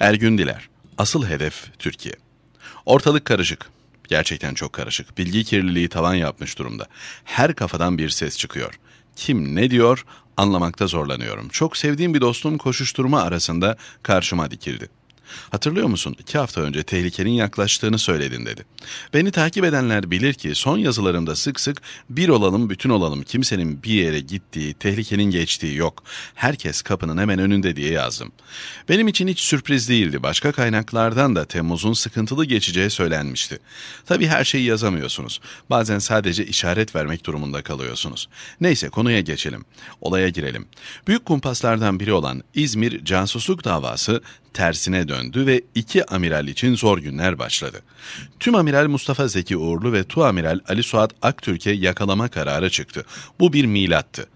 Ergün Diler. Asıl hedef Türkiye. Ortalık karışık. Gerçekten çok karışık. Bilgi kirliliği tavan yapmış durumda. Her kafadan bir ses çıkıyor. Kim ne diyor anlamakta zorlanıyorum. Çok sevdiğim bir dostum koşuşturma arasında karşıma dikildi. Hatırlıyor musun? İki hafta önce tehlikenin yaklaştığını söyledin dedi. Beni takip edenler bilir ki son yazılarımda sık sık bir olalım bütün olalım kimsenin bir yere gittiği, tehlikenin geçtiği yok. Herkes kapının hemen önünde diye yazdım. Benim için hiç sürpriz değildi. Başka kaynaklardan da Temmuz'un sıkıntılı geçeceği söylenmişti. Tabii her şeyi yazamıyorsunuz. Bazen sadece işaret vermek durumunda kalıyorsunuz. Neyse konuya geçelim. Olaya girelim. Büyük kumpaslardan biri olan İzmir casusluk davası tersine döndü ve iki amiral için zor günler başladı. Tüm amiral Mustafa Zeki Uğurlu ve tu amiral Ali Suat Aktürk'e yakalama kararı çıktı. Bu bir milattı.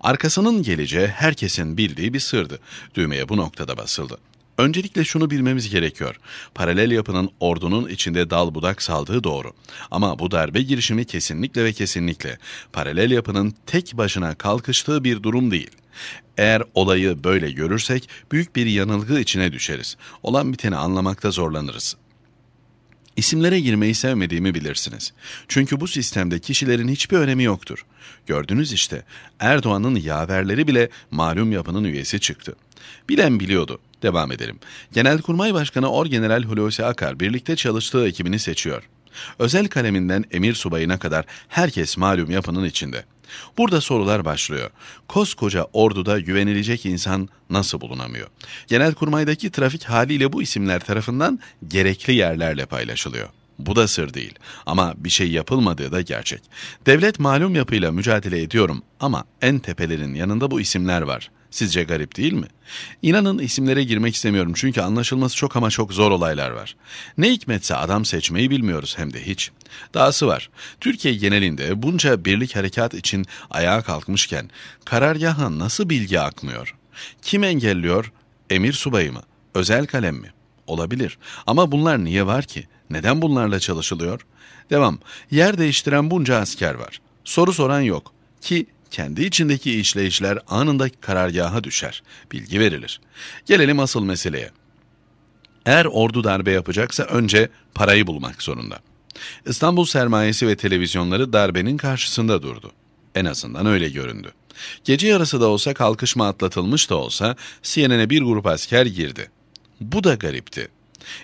Arkasının geleceği herkesin bildiği bir sırdı. Düğmeye bu noktada basıldı. Öncelikle şunu bilmemiz gerekiyor. Paralel yapının ordunun içinde dal budak saldığı doğru. Ama bu darbe girişimi kesinlikle ve kesinlikle paralel yapının tek başına kalkıştığı bir durum değil. Eğer olayı böyle görürsek büyük bir yanılgı içine düşeriz. Olan biteni anlamakta zorlanırız. İsimlere girmeyi sevmediğimi bilirsiniz. Çünkü bu sistemde kişilerin hiçbir önemi yoktur. Gördünüz işte Erdoğan'ın yaverleri bile malum yapının üyesi çıktı. Bilen biliyordu. Devam edelim. Genelkurmay Başkanı Orgeneral Hulusi Akar birlikte çalıştığı ekibini seçiyor. Özel kaleminden emir subayına kadar herkes malum yapının içinde. Burada sorular başlıyor. Koskoca orduda güvenilecek insan nasıl bulunamıyor? Genelkurmay'daki trafik haliyle bu isimler tarafından gerekli yerlerle paylaşılıyor. Bu da sır değil ama bir şey yapılmadığı da gerçek. Devlet malum yapıyla mücadele ediyorum ama en tepelerin yanında bu isimler var. Sizce garip değil mi? İnanın isimlere girmek istemiyorum çünkü anlaşılması çok ama çok zor olaylar var. Ne hikmetse adam seçmeyi bilmiyoruz hem de hiç. Dahası var. Türkiye genelinde bunca birlik harekat için ayağa kalkmışken karargaha nasıl bilgi akmıyor? Kim engelliyor? Emir subayı mı? Özel kalem mi? Olabilir. Ama bunlar niye var ki? Neden bunlarla çalışılıyor? Devam. Yer değiştiren bunca asker var. Soru soran yok. Ki kendi içindeki işleyişler anında karargaha düşer, bilgi verilir. Gelelim asıl meseleye. Eğer ordu darbe yapacaksa önce parayı bulmak zorunda. İstanbul sermayesi ve televizyonları darbenin karşısında durdu. En azından öyle göründü. Gece yarısı da olsa kalkışma atlatılmış da olsa CNN'e bir grup asker girdi. Bu da garipti.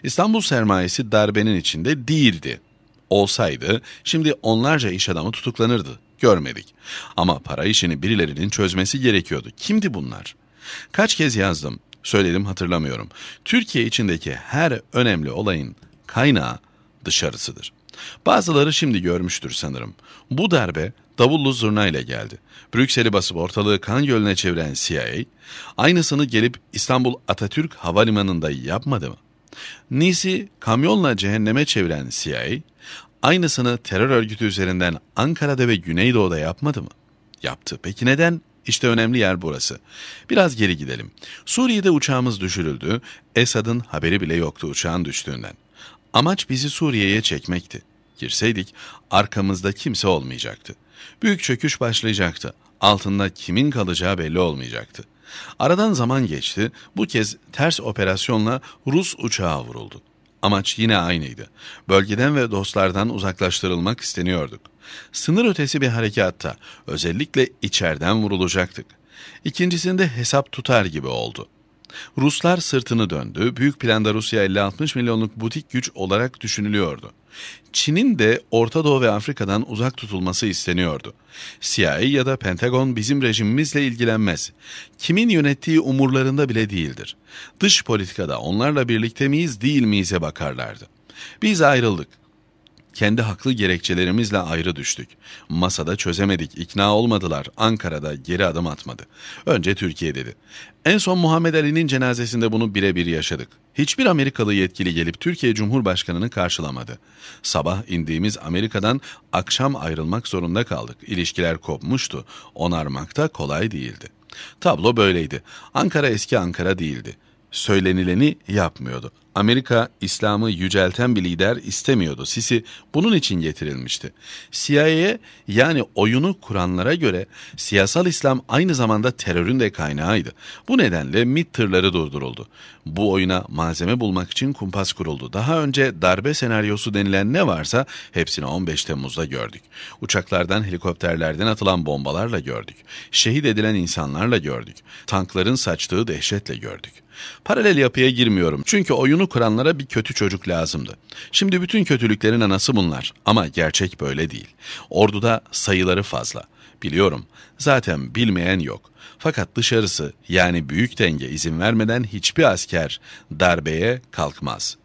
İstanbul sermayesi darbenin içinde değildi. Olsaydı şimdi onlarca iş adamı tutuklanırdı görmedik. Ama para işini birilerinin çözmesi gerekiyordu. Kimdi bunlar? Kaç kez yazdım, söyledim hatırlamıyorum. Türkiye içindeki her önemli olayın kaynağı dışarısıdır. Bazıları şimdi görmüştür sanırım. Bu darbe davullu zurna ile geldi. Brüksel'i basıp ortalığı kan gölüne çeviren CIA, aynısını gelip İstanbul Atatürk Havalimanı'nda yapmadı mı? Nisi kamyonla cehenneme çeviren CIA, aynısını terör örgütü üzerinden Ankara'da ve Güneydoğu'da yapmadı mı? Yaptı. Peki neden? İşte önemli yer burası. Biraz geri gidelim. Suriye'de uçağımız düşürüldü. Esad'ın haberi bile yoktu uçağın düştüğünden. Amaç bizi Suriye'ye çekmekti. Girseydik arkamızda kimse olmayacaktı. Büyük çöküş başlayacaktı. Altında kimin kalacağı belli olmayacaktı. Aradan zaman geçti. Bu kez ters operasyonla Rus uçağı vuruldu. Amaç yine aynıydı. Bölgeden ve dostlardan uzaklaştırılmak isteniyorduk. Sınır ötesi bir harekatta özellikle içeriden vurulacaktık. İkincisinde hesap tutar gibi oldu.'' Ruslar sırtını döndü. Büyük planda Rusya 50-60 milyonluk butik güç olarak düşünülüyordu. Çin'in de Orta Doğu ve Afrika'dan uzak tutulması isteniyordu. CIA ya da Pentagon bizim rejimimizle ilgilenmez. Kimin yönettiği umurlarında bile değildir. Dış politikada onlarla birlikte miyiz değil miyize bakarlardı. Biz ayrıldık. Kendi haklı gerekçelerimizle ayrı düştük. Masada çözemedik, ikna olmadılar. Ankara'da geri adım atmadı. Önce Türkiye dedi. En son Muhammed Ali'nin cenazesinde bunu birebir yaşadık. Hiçbir Amerikalı yetkili gelip Türkiye Cumhurbaşkanı'nı karşılamadı. Sabah indiğimiz Amerika'dan akşam ayrılmak zorunda kaldık. İlişkiler kopmuştu. Onarmak da kolay değildi. Tablo böyleydi. Ankara eski Ankara değildi söylenileni yapmıyordu. Amerika İslam'ı yücelten bir lider istemiyordu. Sisi bunun için getirilmişti. CIA'ye yani oyunu kuranlara göre siyasal İslam aynı zamanda terörün de kaynağıydı. Bu nedenle MİT tırları durduruldu. Bu oyuna malzeme bulmak için kumpas kuruldu. Daha önce darbe senaryosu denilen ne varsa hepsini 15 Temmuz'da gördük. Uçaklardan, helikopterlerden atılan bombalarla gördük. Şehit edilen insanlarla gördük. Tankların saçtığı dehşetle gördük. Paralel yapıya girmiyorum çünkü oyunu kuranlara bir kötü çocuk lazımdı. Şimdi bütün kötülüklerin anası bunlar ama gerçek böyle değil. Orduda sayıları fazla. Biliyorum zaten bilmeyen yok. Fakat dışarısı yani büyük denge izin vermeden hiçbir asker darbeye kalkmaz.''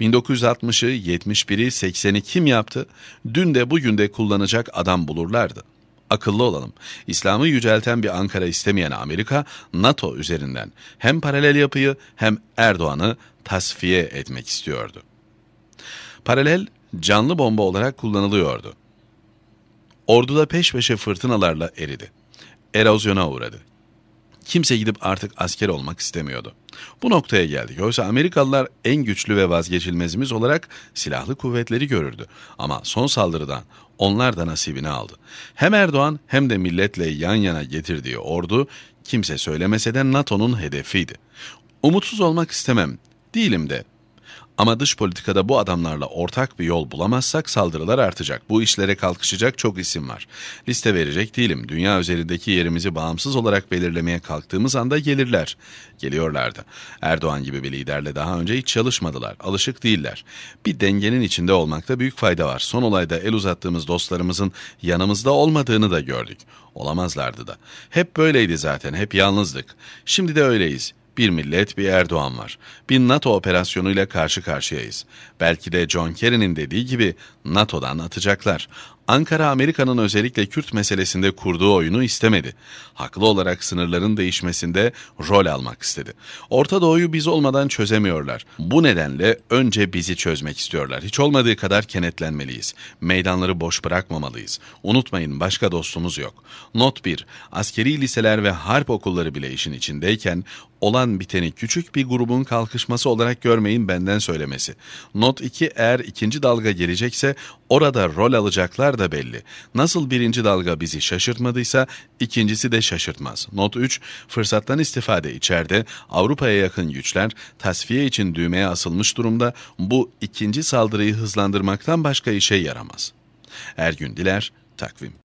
1960'ı, 71'i, 80'i kim yaptı? Dün de bugün de kullanacak adam bulurlardı akıllı olalım. İslam'ı yücelten bir Ankara istemeyen Amerika, NATO üzerinden hem paralel yapıyı hem Erdoğan'ı tasfiye etmek istiyordu. Paralel canlı bomba olarak kullanılıyordu. Orduda peş peşe fırtınalarla eridi. Erozyona uğradı kimse gidip artık asker olmak istemiyordu. Bu noktaya geldik. Oysa Amerikalılar en güçlü ve vazgeçilmezimiz olarak silahlı kuvvetleri görürdü. Ama son saldırıdan onlar da nasibini aldı. Hem Erdoğan hem de milletle yan yana getirdiği ordu kimse söylemese de NATO'nun hedefiydi. Umutsuz olmak istemem, değilim de ama dış politikada bu adamlarla ortak bir yol bulamazsak saldırılar artacak. Bu işlere kalkışacak çok isim var. Liste verecek değilim. Dünya üzerindeki yerimizi bağımsız olarak belirlemeye kalktığımız anda gelirler. Geliyorlardı. Erdoğan gibi bir liderle daha önce hiç çalışmadılar. Alışık değiller. Bir dengenin içinde olmakta büyük fayda var. Son olayda el uzattığımız dostlarımızın yanımızda olmadığını da gördük. Olamazlardı da. Hep böyleydi zaten. Hep yalnızdık. Şimdi de öyleyiz. Bir millet, bir Erdoğan var. Bir NATO operasyonuyla karşı karşıyayız. Belki de John Kerry'nin dediği gibi NATO'dan atacaklar. Ankara Amerika'nın özellikle Kürt meselesinde kurduğu oyunu istemedi. Haklı olarak sınırların değişmesinde rol almak istedi. Orta Doğu'yu biz olmadan çözemiyorlar. Bu nedenle önce bizi çözmek istiyorlar. Hiç olmadığı kadar kenetlenmeliyiz. Meydanları boş bırakmamalıyız. Unutmayın başka dostumuz yok. Not 1. Askeri liseler ve harp okulları bile işin içindeyken olan biteni küçük bir grubun kalkışması olarak görmeyin benden söylemesi. Not 2. Eğer ikinci dalga gelecekse orada rol alacaklar da belli. Nasıl birinci dalga bizi şaşırtmadıysa ikincisi de şaşırtmaz. Not 3. Fırsattan istifade içeride Avrupa'ya yakın güçler tasfiye için düğmeye asılmış durumda bu ikinci saldırıyı hızlandırmaktan başka işe yaramaz. Ergün Diler, Takvim